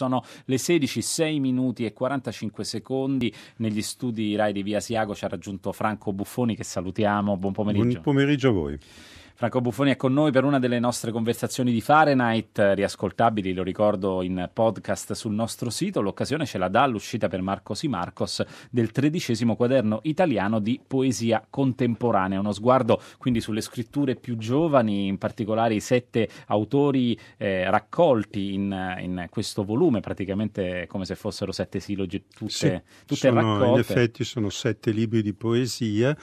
Sono le 16, 6 minuti e 45 secondi. Negli studi RAI di Via Siago ci ha raggiunto Franco Buffoni che salutiamo. Buon pomeriggio. Buon pomeriggio a voi. Franco Buffoni è con noi per una delle nostre conversazioni di Fahrenheit, eh, riascoltabili, lo ricordo, in podcast sul nostro sito. L'occasione ce la dà l'uscita per Marcos I. Marcos del tredicesimo quaderno italiano di poesia contemporanea. Uno sguardo quindi sulle scritture più giovani, in particolare i sette autori eh, raccolti in, in, questo volume, praticamente come se fossero sette silogi tutte, sì, tutte sono, raccolte. In effetti sono sette libri di poesia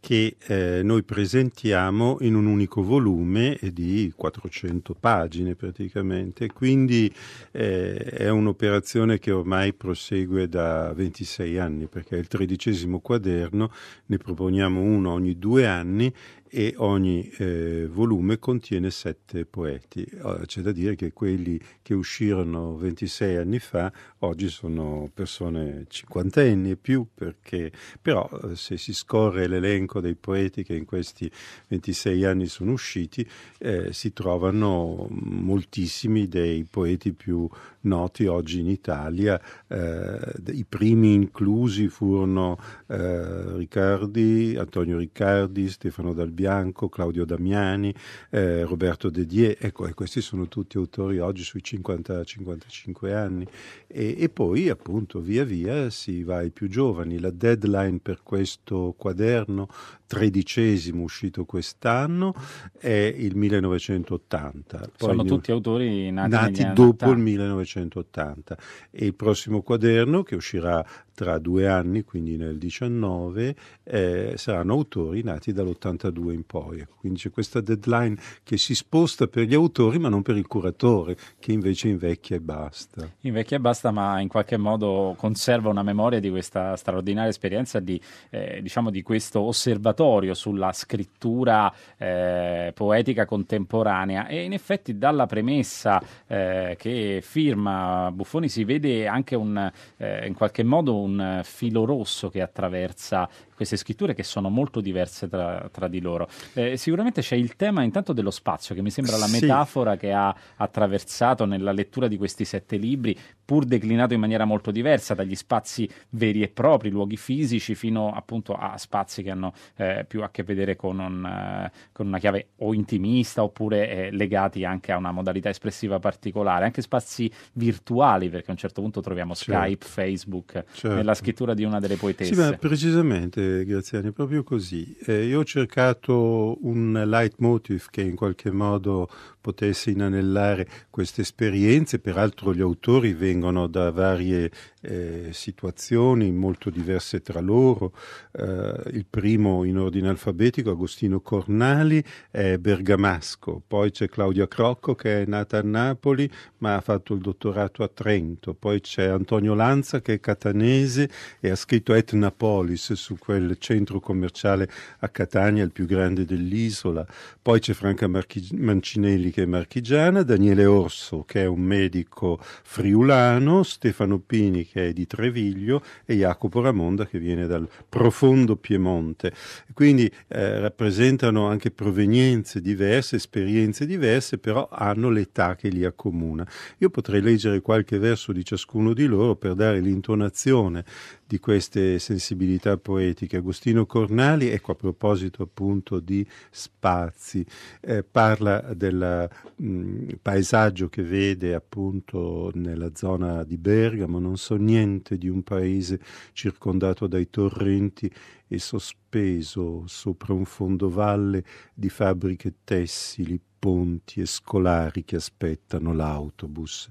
che eh, noi presentiamo in un unico volume di 400 pagine praticamente, quindi eh, è un'operazione che ormai prosegue da 26 anni perché è il tredicesimo quaderno, ne proponiamo uno ogni due anni e ogni eh, volume contiene sette poeti. Ah, c'è da dire che quelli che uscirono 26 anni fa oggi sono persone cinquantenni e più, perché però eh, se si scorre l'elenco dei poeti che in questi 26 anni sono usciti, eh, si trovano moltissimi dei poeti più noti oggi in Italia. Eh, I primi inclusi furono eh, Riccardi, Antonio Riccardi, Stefano Dal Bianco, Claudio Damiani, eh, Roberto De Die. Ecco, e questi sono tutti autori oggi sui 50-55 anni. E, e poi, appunto, via via si va ai più giovani. La deadline per questo quaderno tredicesimo uscito quest'anno è il 1980. Poi sono tutti autori nati, nati dopo 80. il 1980. 1980 e il prossimo quaderno che uscirà tra due anni, quindi nel 19, eh, saranno autori nati dall'82 in poi. Ecco, quindi c'è questa deadline che si sposta per gli autori ma non per il curatore, che invece invecchia e basta. Invecchia e basta, ma in qualche modo conserva una memoria di questa straordinaria esperienza di, eh, diciamo di questo osservatorio sulla scrittura eh, poetica contemporanea. E in effetti dalla premessa eh, che firma Buffoni si vede anche un, eh, in qualche modo un eh, filo rosso che attraversa queste scritture che sono molto diverse tra, tra di loro. Eh, sicuramente c'è il tema intanto dello spazio, che mi sembra la metafora sì. che ha attraversato nella lettura di questi sette libri, pur declinato in maniera molto diversa, dagli spazi veri e propri, luoghi fisici, fino appunto a spazi che hanno eh, più a che vedere con, un, eh, con, una chiave o intimista oppure eh, legati anche a una modalità espressiva particolare, anche spazi virtuali, perché a un certo punto troviamo certo. Skype, Facebook, certo. nella scrittura di una delle poetesse. Sì, ma precisamente, Graziani, proprio così. Eh, io ho cercato un leitmotiv che in qualche modo potesse inanellare queste esperienze, peraltro gli autori vengono vengono da varie eh, situazioni molto diverse tra loro. Eh, il primo in ordine alfabetico, Agostino Cornali, è bergamasco, poi c'è Claudia Crocco che è nata a Napoli ma ha fatto il dottorato a Trento, poi c'è Antonio Lanza che è catanese e ha scritto Etnapolis su quel centro commerciale a Catania, il più grande dell'isola, poi c'è Franca Marchi- Mancinelli che è marchigiana, Daniele Orso che è un medico friulano, Milano, Stefano Pini che è di Treviglio e Jacopo Ramonda che viene dal profondo Piemonte. Quindi eh, rappresentano anche provenienze diverse, esperienze diverse, però hanno l'età che li accomuna. Io potrei leggere qualche verso di ciascuno di loro per dare l'intonazione di queste sensibilità poetiche. Agostino Cornali, ecco a proposito appunto di spazi, eh, parla del mm, paesaggio che vede appunto nella zona zona di Bergamo, non so niente di un paese circondato dai torrenti e sospeso sopra un fondovalle di fabbriche tessili, ponti e scolari che aspettano l'autobus.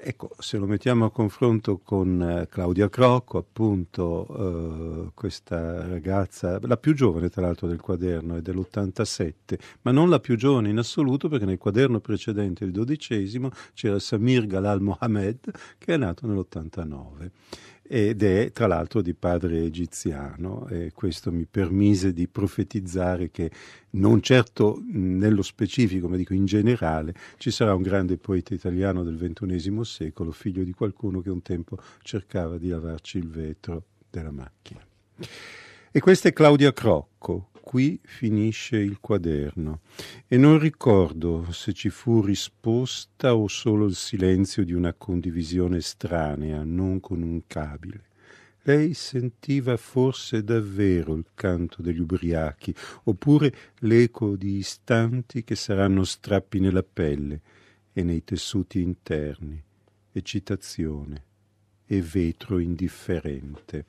Ecco, se lo mettiamo a confronto con eh, Claudia Crocco, appunto eh, questa ragazza, la più giovane tra l'altro del quaderno è dell'87, ma non la più giovane in assoluto perché nel quaderno precedente, il dodicesimo, c'era Samir Galal Mohamed che è nato nell'89 ed è tra l'altro di padre egiziano e questo mi permise di profetizzare che non certo nello specifico, ma dico in generale, ci sarà un grande poeta italiano del XXI secolo, figlio di qualcuno che un tempo cercava di lavarci il vetro della macchina. E questa è Claudia Crocco, qui finisce il quaderno e non ricordo se ci fu risposta o solo il silenzio di una condivisione estranea, non conuncabile. Lei sentiva forse davvero il canto degli ubriachi, oppure l'eco di istanti che saranno strappi nella pelle e nei tessuti interni, eccitazione e vetro indifferente.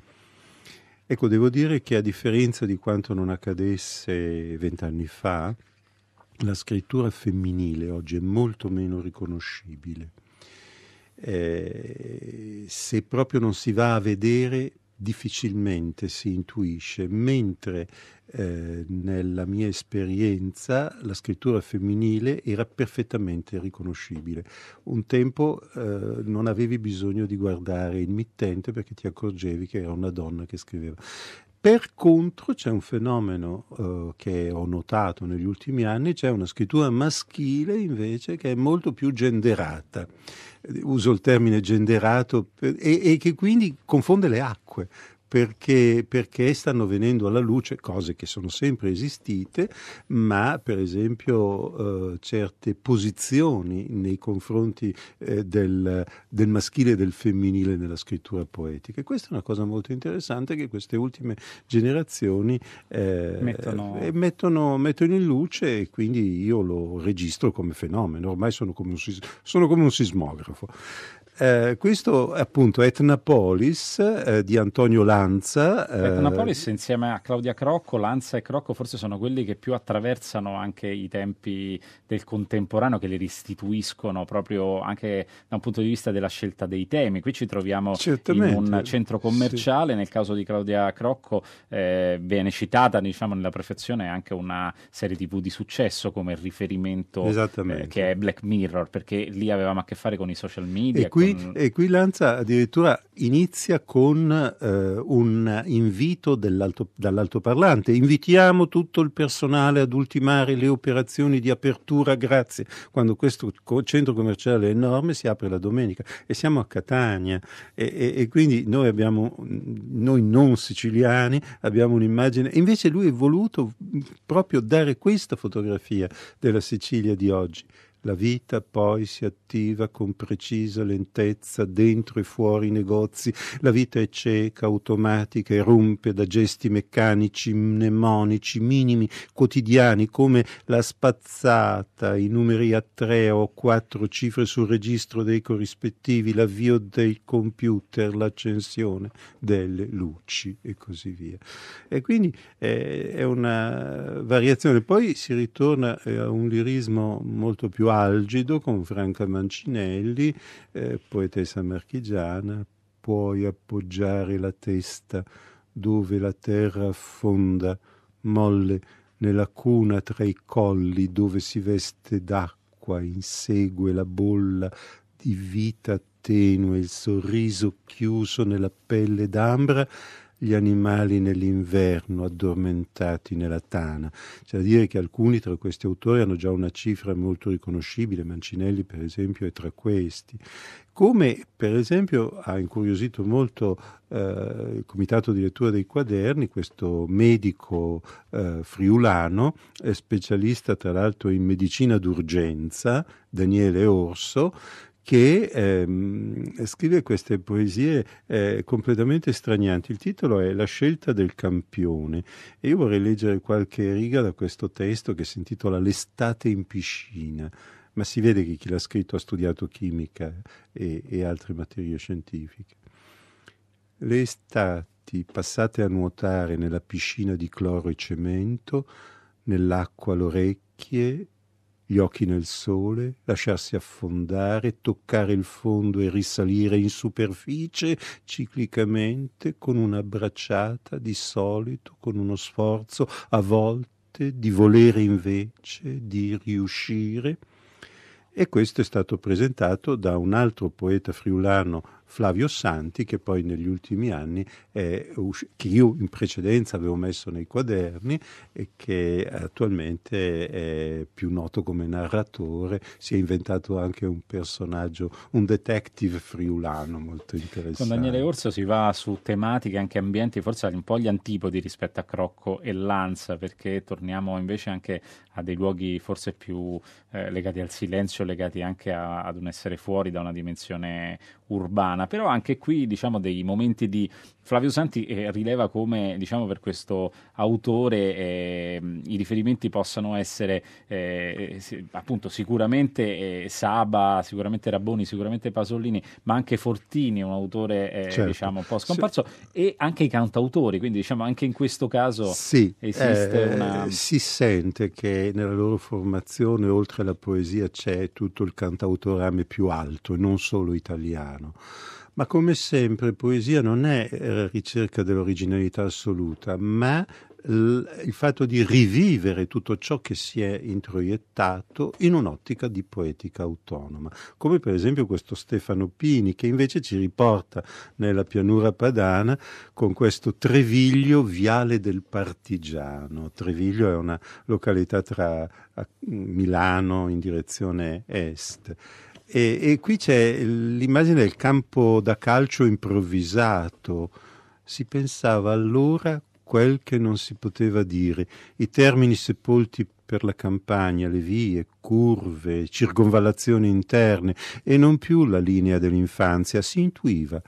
Ecco, devo dire che a differenza di quanto non accadesse vent'anni fa, la scrittura femminile oggi è molto meno riconoscibile. Eh, se proprio non si va a vedere difficilmente si intuisce, mentre eh, nella mia esperienza la scrittura femminile era perfettamente riconoscibile. Un tempo eh, non avevi bisogno di guardare il mittente perché ti accorgevi che era una donna che scriveva. Per contro c'è un fenomeno eh, che ho notato negli ultimi anni, c'è una scrittura maschile invece che è molto più genderata, uso il termine genderato, e, e che quindi confonde le acque, perché, perché, stanno venendo alla luce cose che sono sempre esistite, ma per esempio eh, certe posizioni nei confronti eh, del, del, maschile e del femminile nella scrittura poetica. E questa è una cosa molto interessante che queste ultime generazioni eh, mettono... Eh, mettono, mettono... in luce e quindi io lo registro come fenomeno, ormai sono come un, sono come un sismografo. Eh, questo appunto Etnapolis eh, di Antonio Lanza. Eh... Etnapolis insieme a Claudia Crocco, Lanza e Crocco forse sono quelli che più attraversano anche i tempi del contemporaneo, che li restituiscono proprio anche da un punto di vista della scelta dei temi. Qui ci troviamo in un centro commerciale, sì. nel caso di Claudia Crocco eh, viene citata diciamo, nella prefezione anche una serie tv di successo come riferimento eh, che è Black Mirror, perché lì avevamo a che fare con i social media. E qui Qui, mm-hmm. e qui Lanza addirittura inizia con eh, un invito dall'altoparlante. Invitiamo tutto il personale ad ultimare le operazioni di apertura, grazie. Quando questo centro commerciale è enorme si apre la domenica e siamo a Catania e, e, e quindi noi abbiamo, noi non siciliani, abbiamo un'immagine. Invece lui è voluto proprio dare questa fotografia della Sicilia di oggi. La vita poi si attiva con precisa lentezza dentro e fuori i negozi, la vita è cieca, automatica, irrompe da gesti meccanici, mnemonici, minimi, quotidiani, come la spazzata, i numeri a tre o quattro cifre sul registro dei corrispettivi, l'avvio del computer, l'accensione delle luci e così via. E quindi eh, è una variazione. Poi si ritorna eh, a un lirismo molto più algido con Franca Mancinelli, eh, poetessa marchigiana, puoi appoggiare la testa dove la terra affonda, molle nella cuna tra i colli dove si veste d'acqua, insegue la bolla di vita tenue, il sorriso chiuso nella pelle d'ambra gli animali nell'inverno addormentati nella tana. C'è da dire che alcuni tra questi autori hanno già una cifra molto riconoscibile, Mancinelli per esempio è tra questi. Come per esempio ha incuriosito molto eh, il comitato di lettura dei quaderni, questo medico eh, friulano, specialista tra l'altro in medicina d'urgenza, Daniele Orso, che ehm, scrive queste poesie eh, completamente stranianti. Il titolo è La scelta del campione e io vorrei leggere qualche riga da questo testo che si intitola L'estate in piscina, ma si vede che chi l'ha scritto ha studiato chimica e, e altre materie scientifiche. Le estati passate a nuotare nella piscina di cloro e cemento, nell'acqua all'orecchie gli occhi nel sole, lasciarsi affondare, toccare il fondo e risalire in superficie ciclicamente con una bracciata di solito, con uno sforzo a volte di volere invece, di riuscire. E questo è stato presentato da un altro poeta friulano Flavio Santi, che poi negli ultimi anni, è, che io in precedenza avevo messo nei quaderni e che attualmente è più noto come narratore, si è inventato anche un personaggio, un detective friulano molto interessante. Con Daniele Orso si va su tematiche, anche ambienti, forse un po' gli antipodi rispetto a Crocco e Lanza, perché torniamo invece anche a dei luoghi forse più eh, legati al silenzio, legati anche a, ad un essere fuori da una dimensione urbana strana, però anche qui diciamo dei momenti di Flavio Santi eh, rileva come diciamo, per questo autore eh, i riferimenti possano essere eh, eh appunto sicuramente eh, Saba, sicuramente Rabboni, sicuramente Pasolini, ma anche Fortini, un autore eh, certo. diciamo, un po' scomparso, sì. e anche i cantautori, quindi diciamo anche in questo caso sì, esiste una... Si sente che nella loro formazione oltre alla poesia c'è tutto il cantautorame più alto, non solo italiano. Ma come sempre, poesia non è eh, ricerca dell'originalità assoluta, ma il fatto di rivivere tutto ciò che si è introiettato in un'ottica di poetica autonoma, come per esempio questo Stefano Pini che invece ci riporta nella pianura padana con questo Treviglio Viale del Partigiano. Treviglio è una località tra Milano in direzione est e, e qui c'è l'immagine del campo da calcio improvvisato. Si pensava allora quel che non si poteva dire. I termini sepolti per la campagna, le vie, curve, circonvallazioni interne e non più la linea dell'infanzia, si intuiva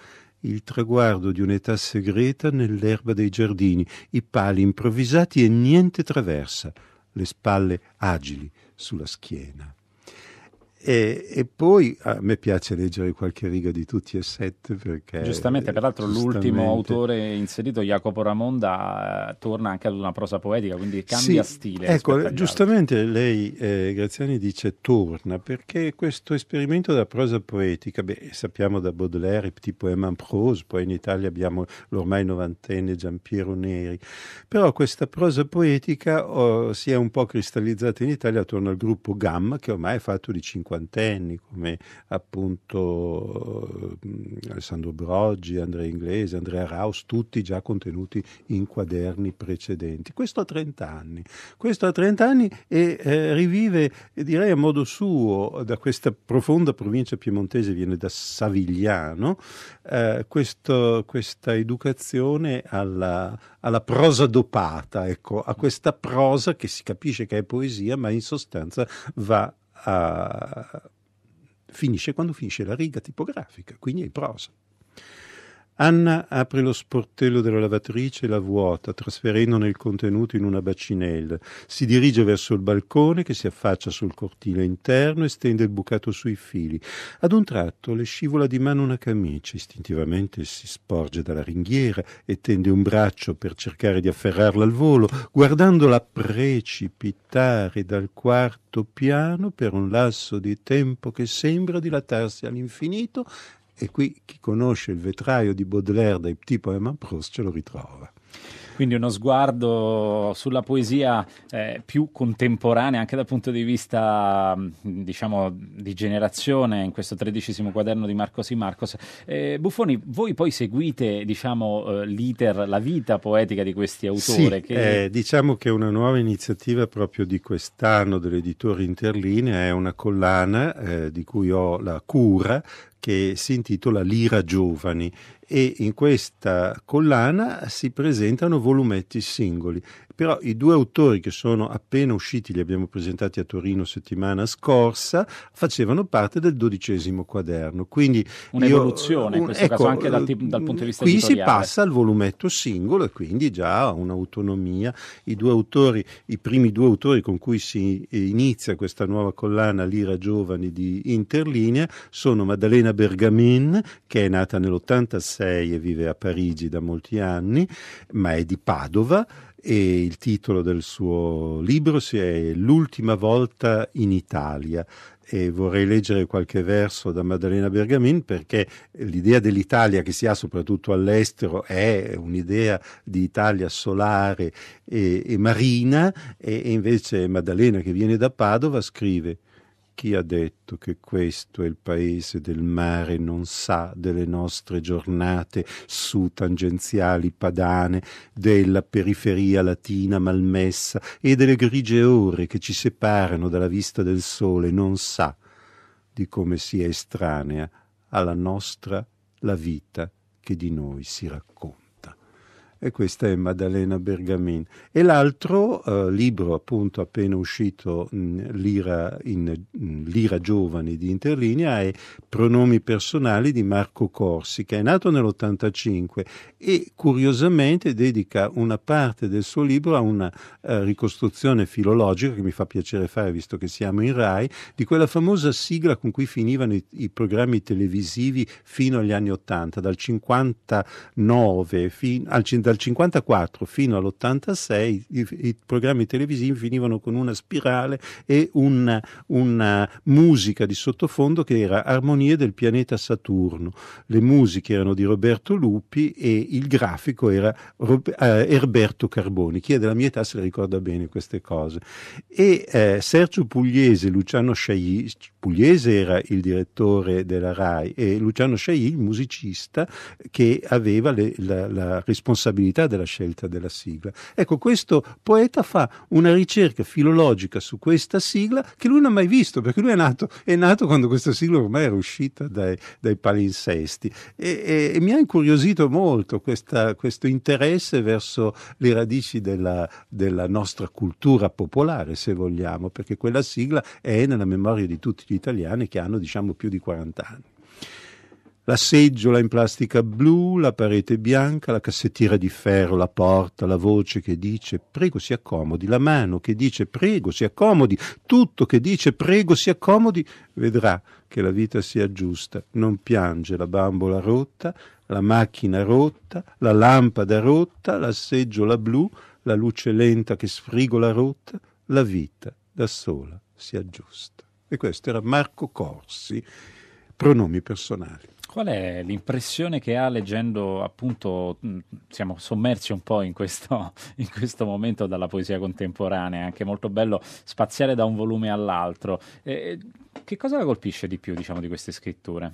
il traguardo di un'età segreta nell'erba dei giardini, i pali improvvisati e niente traversa, le spalle agili sulla schiena. E, e, poi a me piace leggere qualche riga di tutti e sette perché... Giustamente, eh, peraltro giustamente... l'ultimo autore inserito, Jacopo Ramonda, torna anche ad una prosa poetica, quindi cambia sì, stile. Ecco, giustamente altri. lei, eh, Graziani, dice torna perché questo esperimento della prosa poetica, beh, sappiamo da Baudelaire i petit poema en prose, poi in Italia abbiamo l'ormai novantenne Giampiero Neri, però questa prosa poetica oh, si è un po' cristallizzata in Italia attorno al gruppo GAM che ormai è fatto di 50 cinquantenni come appunto eh, Alessandro Broggi, Andrea Inglese, Andrea Raus, tutti già contenuti in quaderni precedenti. Questo a 30 anni, questo a 30 anni e eh, rivive eh, direi a modo suo da questa profonda provincia piemontese, viene da Savigliano, eh, questo, questa educazione alla, alla prosa dopata, ecco, a questa prosa che si capisce che è poesia ma in sostanza va uh, finisce quando finisce la riga tipografica, quindi è prosa. Anna apre lo sportello della lavatrice e la vuota, trasferendone il contenuto in una bacinella. Si dirige verso il balcone che si affaccia sul cortile interno e stende il bucato sui fili. Ad un tratto le scivola di mano una camicia, istintivamente si sporge dalla ringhiera e tende un braccio per cercare di afferrarla al volo, guardandola precipitare dal quarto piano per un lasso di tempo che sembra dilatarsi all'infinito e qui chi conosce il vetraio di Baudelaire dai Petit Poema Proust ce lo ritrova. Quindi uno sguardo sulla poesia eh, più contemporanea anche dal punto di vista mm, diciamo, di generazione in questo tredicesimo quaderno di Marcos I. Marcos. Eh, Buffoni, voi poi seguite diciamo, eh, l'iter, la vita poetica di questi autori. Sì, che... Eh, diciamo che una nuova iniziativa proprio di quest'anno dell'editore Interline è una collana eh, di cui ho la cura che si intitola L'ira giovani e in questa collana si presentano volumetti singoli però i due autori che sono appena usciti, li abbiamo presentati a Torino settimana scorsa, facevano parte del dodicesimo quaderno. Quindi Un'evoluzione, io, in questo ecco, caso anche dal, dal, punto di vista qui editoriale. si passa al volumetto singolo e quindi già ha un'autonomia. I due autori, i primi due autori con cui si inizia questa nuova collana L'ira giovani di Interlinea sono Maddalena Bergamin, che è nata nell'86 e vive a Parigi da molti anni, ma è di Padova, e il titolo del suo libro si è L'ultima volta in Italia e vorrei leggere qualche verso da Maddalena Bergamin perché l'idea dell'Italia che si ha soprattutto all'estero è un'idea di Italia solare e, e marina e, e invece Maddalena che viene da Padova scrive chi ha detto che questo è il paese del mare non sa delle nostre giornate su tangenziali padane, della periferia latina malmessa e delle grigie ore che ci separano dalla vista del sole, non sa di come sia estranea alla nostra la vita che di noi si racconta e questa è Maddalena Bergamin. E l'altro eh, libro appunto appena uscito, mh, mm, L'ira, in, mh, mm, L'ira Giovani di Interlinea, è Pronomi personali di Marco Corsi, che è nato nell'85 e curiosamente dedica una parte del suo libro a una eh, ricostruzione filologica che mi fa piacere fare visto che siamo in RAI, di quella famosa sigla con cui finivano i, i programmi televisivi fino agli anni 80, dal 59 fin, al 59 dal 54 fino all'86 i, i, programmi televisivi finivano con una spirale e una, una, uh, musica di sottofondo che era Armonie del pianeta Saturno. Le musiche erano di Roberto Lupi e il grafico era Rob, eh, Erberto Carboni. Chi è della mia età se le ricorda bene queste cose. E eh, Sergio Pugliese, Luciano Sciagli, Pugliese era il direttore della RAI e Luciano Sciagli il musicista che aveva le, la, la responsabilità responsabilità della scelta della sigla. Ecco, questo poeta fa una ricerca filologica su questa sigla che lui non ha mai visto, perché lui è nato, è nato quando questa sigla ormai era uscita dai, dai palinsesti. E, e, e, mi ha incuriosito molto questa, questo interesse verso le radici della, della nostra cultura popolare, se vogliamo, perché quella sigla è nella memoria di tutti gli italiani che hanno diciamo più di 40 anni la seggiola in plastica blu, la parete bianca, la cassettiera di ferro, la porta, la voce che dice prego si accomodi, la mano che dice prego si accomodi, tutto che dice prego si accomodi, vedrà che la vita sia giusta, non piange la bambola rotta, la macchina rotta, la lampada rotta, la seggiola blu, la luce lenta che sfrigola rotta, la vita da sola si aggiusta. E questo era Marco Corsi, pronomi personali. Qual è l'impressione che ha leggendo, appunto, siamo sommersi un po' in questo, in questo, momento dalla poesia contemporanea, anche molto bello spaziare da un volume all'altro. Eh, che cosa la colpisce di più, diciamo, di queste scritture?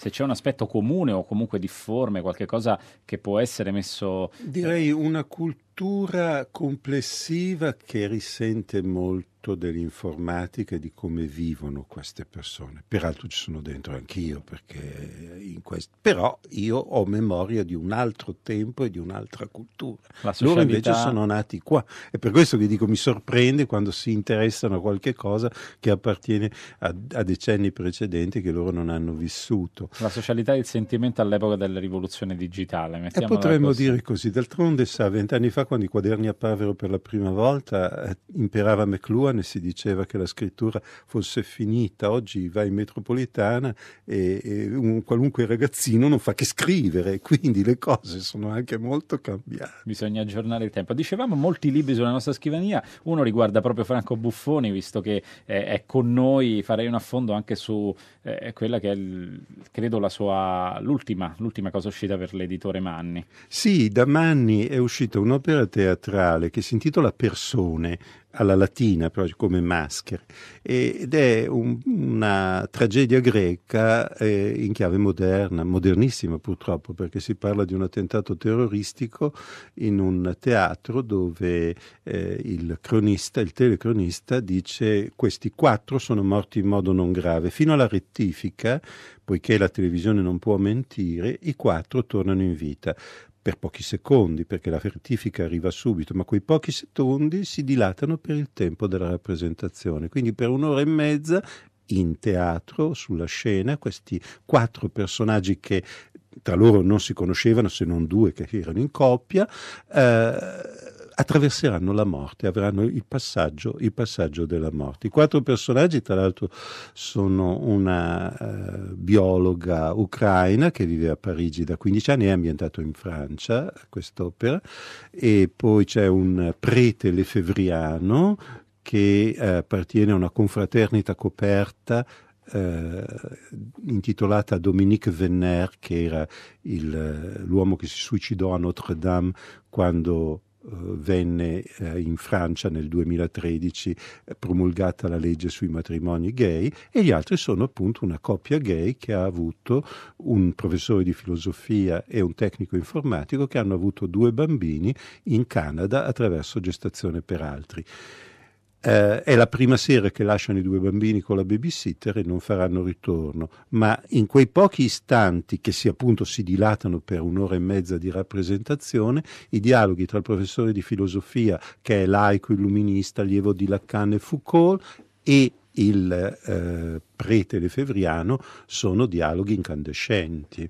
se c'è un aspetto comune o comunque difforme, qualche cosa che può essere messo... Direi una cultura struttura complessiva che risente molto dell'informatica e di come vivono queste persone. Peraltro ci sono dentro anch'io, perché in quest... però io ho memoria di un altro tempo e di un'altra cultura. Socialità... Loro invece sono nati qua e per questo vi dico mi sorprende quando si interessano a qualche cosa che appartiene a, a decenni precedenti che loro non hanno vissuto. La socialità e il sentimento all'epoca della rivoluzione digitale. Mettiamola e eh, potremmo così. dire così, d'altronde sa, vent'anni fa fa, quando i quaderni apparvero per la prima volta, eh, imperava McLuhan e si diceva che la scrittura fosse finita. Oggi vai in metropolitana e, e un, qualunque ragazzino non fa che scrivere, quindi le cose sono anche molto cambiate. Bisogna aggiornare il tempo. Dicevamo molti libri sulla nostra scrivania, uno riguarda proprio Franco Buffoni, visto che eh, è con noi, farei un affondo anche su eh, quella che è, il, credo, la sua, l'ultima, l'ultima cosa uscita per l'editore Manni. Sì, da Manni è uscita un'opera un'opera teatrale che si intitola Persone, alla latina proprio come maschere, ed è un, una tragedia greca eh, in chiave moderna, modernissima purtroppo, perché si parla di un attentato terroristico in un teatro dove eh, il cronista, il telecronista dice questi quattro sono morti in modo non grave, fino alla rettifica, poiché la televisione non può mentire, i quattro tornano in vita per pochi secondi, perché la rettifica arriva subito, ma quei pochi secondi si dilatano per il tempo della rappresentazione. Quindi per un'ora e mezza in teatro, sulla scena, questi quattro personaggi che tra loro non si conoscevano se non due che erano in coppia, eh, attraverseranno la morte, avranno il passaggio, il passaggio della morte. I quattro personaggi, tra l'altro, sono una eh, biologa ucraina che vive a Parigi da 15 anni, è ambientato in Francia quest'opera, e poi c'è un prete lefevriano che eh, appartiene a una confraternita coperta eh, intitolata Dominique Venner, che era il, eh, l'uomo che si suicidò a Notre Dame quando eh, venne eh, in Francia nel 2013 eh, promulgata la legge sui matrimoni gay e gli altri sono appunto una coppia gay che ha avuto un professore di filosofia e un tecnico informatico che hanno avuto due bambini in Canada attraverso gestazione per altri eh, è la prima sera che lasciano i due bambini con la babysitter e non faranno ritorno, ma in quei pochi istanti che si appunto si dilatano per un'ora e mezza di rappresentazione, i dialoghi tra il professore di filosofia, che è laico, illuminista, allievo di Lacan e Foucault, e il eh, prete lefevriano sono dialoghi incandescenti.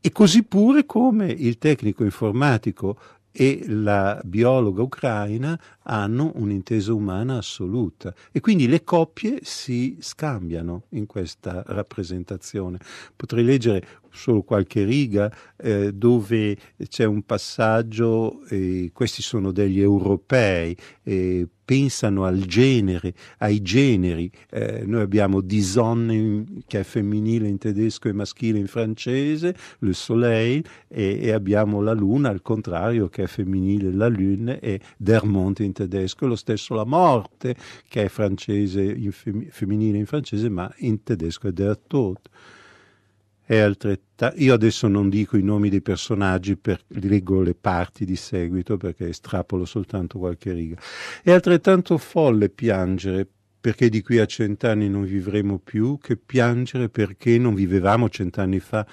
E così pure come il tecnico informatico e la biologa ucraina hanno un'intesa umana assoluta e quindi le coppie si scambiano in questa rappresentazione. Potrei leggere solo qualche riga eh, dove c'è un passaggio, eh, questi sono degli europei, eh, pensano al genere, ai generi. Eh, noi abbiamo Disonne che è femminile in tedesco e maschile in francese, Le Soleil, e, e abbiamo la Luna al contrario che è femminile la Lune e Der Monte in tedesco, e lo stesso la morte, che è francese, in fem- femminile in francese, ma in tedesco è der Tod. È altretta- Io adesso non dico i nomi dei personaggi, per- leggo le parti di seguito perché strapolo soltanto qualche riga. È altrettanto folle piangere perché di qui a cent'anni non vivremo più che piangere perché non vivevamo cent'anni fa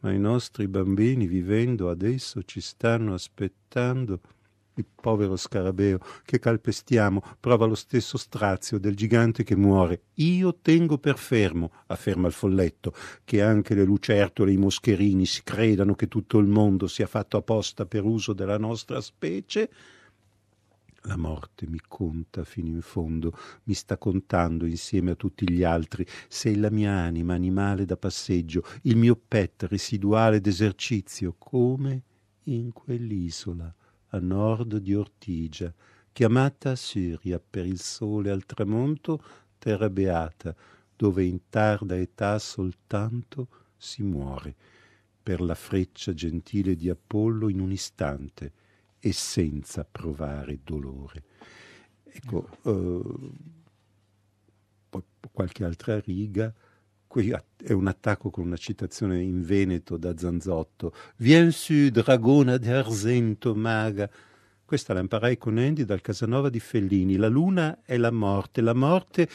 ma i nostri bambini vivendo adesso ci stanno aspettando il povero scarabeo che calpestiamo prova lo stesso strazio del gigante che muore. Io tengo per fermo, afferma il folletto, che anche le lucertole e i moscherini si credano che tutto il mondo sia fatto apposta per uso della nostra specie. La morte mi conta fino in fondo, mi sta contando insieme a tutti gli altri. Sei la mia anima animale da passeggio, il mio pet residuale d'esercizio, come in quell'isola a nord di Ortigia, chiamata Siria per il sole al tramonto, terra beata, dove in tarda età soltanto si muore, per la freccia gentile di Apollo in un istante e senza provare dolore. Ecco, eh, qualche altra riga qui è un attacco con una citazione in veneto da Zanzotto, Vien su dragona d'argento maga. Questa la imparai con Andy dal Casanova di Fellini. La luna è la morte, la morte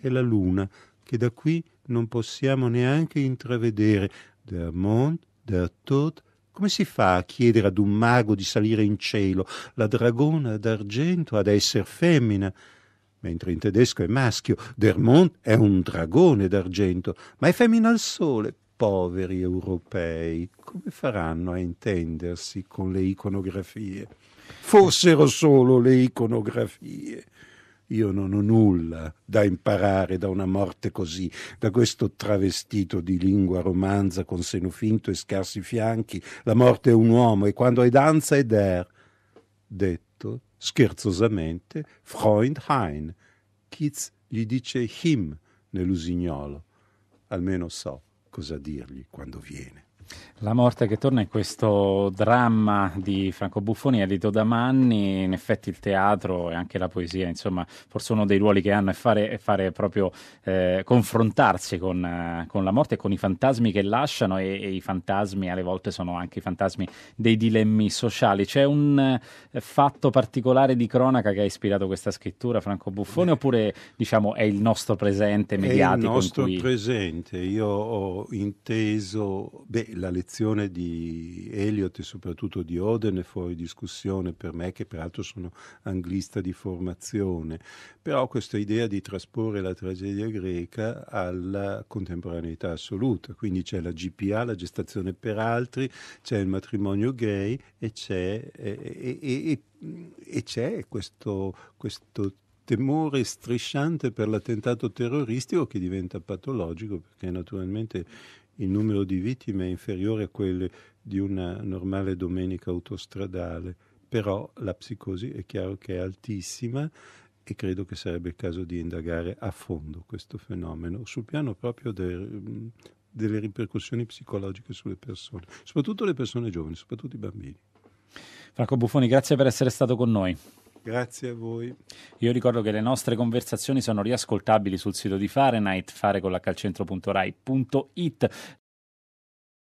è la luna, che da qui non possiamo neanche intravedere. Der Mond, der Tod, come si fa a chiedere ad un mago di salire in cielo? La dragona d'argento ha da essere femmina mentre in tedesco è maschio. Dermont è un dragone d'argento, ma è femmina al sole. Poveri europei, come faranno a intendersi con le iconografie? Fossero solo le iconografie. Io non ho nulla da imparare da una morte così, da questo travestito di lingua romanza con seno finto e scarsi fianchi. La morte è un uomo e quando è danza è der. Detto, scherzosamente Freund Hein. Kitz gli dice him nell'usignolo. Almeno so cosa dirgli quando viene. La morte che torna in questo dramma di Franco Buffoni, edito da Manni, in effetti il teatro e anche la poesia, insomma, forse uno dei ruoli che hanno è fare, è fare proprio eh, confrontarsi con, eh, con, la morte con i fantasmi che lasciano e, e, i fantasmi alle volte sono anche i fantasmi dei dilemmi sociali. C'è un eh, fatto particolare di cronaca che ha ispirato questa scrittura, Franco Buffoni, Beh. oppure diciamo è il nostro presente mediatico? È il nostro cui... presente, io ho inteso... Beh, la lezione di Eliot e soprattutto di Oden è fuori discussione per me, che peraltro sono anglista di formazione, però questa idea di trasporre la tragedia greca alla contemporaneità assoluta, quindi c'è la GPA, la gestazione per altri, c'è il matrimonio gay e c'è, e, e, e, c'è questo, questo temore strisciante per l'attentato terroristico che diventa patologico perché naturalmente il numero di vittime è inferiore a quelle di una normale domenica autostradale, però la psicosi è chiaro che è altissima e credo che sarebbe il caso di indagare a fondo questo fenomeno sul piano proprio del, delle ripercussioni psicologiche sulle persone, soprattutto le persone giovani, soprattutto i bambini. Franco Buffoni, grazie per essere stato con noi. Grazie a voi. Io ricordo che le nostre conversazioni sono riascoltabili sul sito di Fahrenheit, fare farecollacalcentro.rai.it.